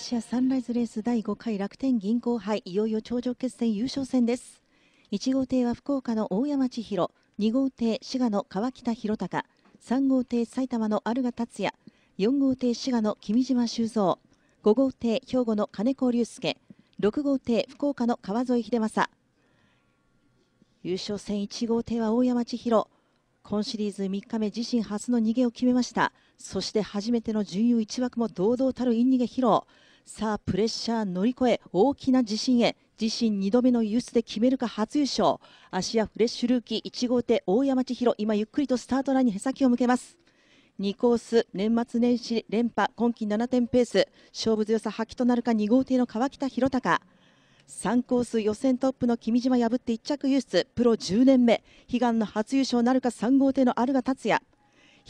芦屋サンライズレース第5回楽天銀行杯いよいよ頂上決戦優勝戦です1号艇は福岡の大山千尋2号艇滋賀の川北弘隆3号艇埼玉の有賀達也4号艇滋賀の君島修造5号艇兵庫の金子隆介6号艇福岡の川添秀政優勝戦1号艇は大山千尋今シリーズ3日目自身初の逃げを決めましたそして初めての準優1枠も堂々たるイン逃げ披露さあプレッシャー乗り越え大きな自信へ自身2度目のユースで決めるか初優勝芦屋フレッシュルーキー1号手大山千尋今ゆっくりとスタートラインにへさきを向けます2コース年末年始連覇今季7点ペース勝負強さ発揮となるか2号艇の川北宏隆3コース予選トップの君島破って1着輸出プロ10年目悲願の初優勝なるか3号艇の有賀達也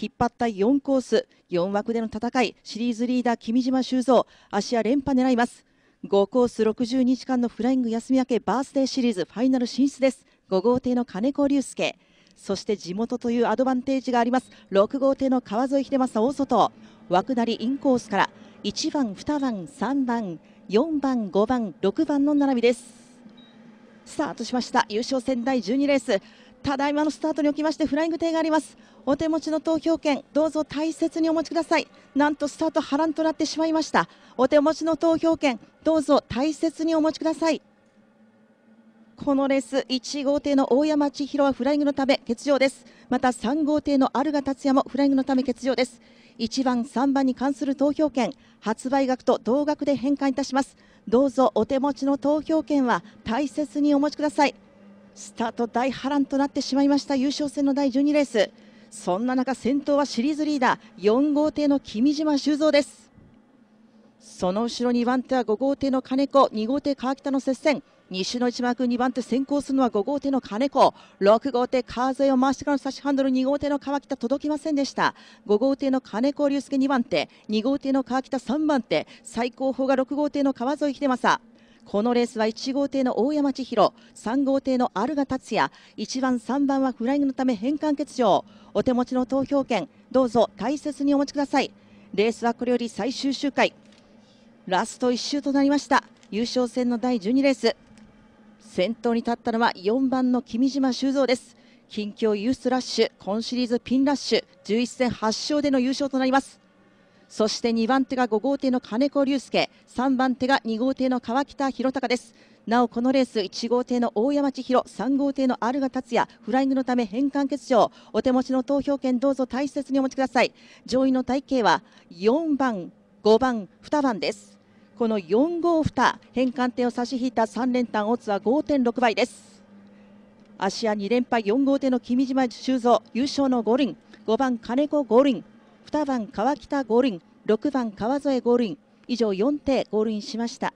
引っ張った4コース4枠での戦いシリーズリーダー君島修造芦屋連覇狙います5コース60日間のフライング休み明けバースデーシリーズファイナル進出です5号艇の金子龍介そして地元というアドバンテージがあります6号艇の川添秀正大外枠なりインコースから1番2番3番4番5番6番の並びですスタートしました優勝戦第12レースただいまのスタートにおきましてフライング艇がありますお手持ちの投票券どうぞ大切にお持ちくださいなんとスタート波乱となってしまいましたお手持ちの投票券どうぞ大切にお持ちくださいこのレース1号艇の大山千尋はフライングのため欠場ですまた3号艇の有賀達也もフライングのため欠場です1番3番に関する投票券発売額と同額で返還いたしますどうぞお手持ちの投票券は大切にお持ちくださいスタート大波乱となってしまいました優勝戦の第12レースそんな中先頭はシリーズリーダー4号艇の君島修造ですその後ろ2番手は5号艇の金子2号艇川北の接戦西の一幕2番手先行するのは5号艇の金子6号艇川添を回してからの差しハンドル2号艇の川北届きませんでした5号艇の金子龍介2番手2号艇の川北3番手最高峰が6号艇の川添秀政このレースは1号艇の大山千尋、3号艇のアルガ達也、1番、3番はフライングのため返還欠場。お手持ちの投票券、どうぞ大切にお持ちください。レースはこれより最終周回、ラスト1周となりました。優勝戦の第12レース。先頭に立ったのは4番の君島修造です。近況ユースラッシュ、今シリーズピンラッシュ、11戦8勝での優勝となります。そして2番手が5号艇の金子隆介3番手が2号艇の川北弘隆ですなおこのレース1号艇の大山千尋3号艇の有ガ達也フライングのため返還欠場お手持ちの投票券どうぞ大切にお持ちください上位の体系は4番5番2番ですこの4号2変換点を差し引いた3連単オ津ズは5.6倍です芦屋2連敗4号艇の君島修造優勝の五輪5番金子五輪2番川北五輪6番川添五輪以上4手ゴールインしました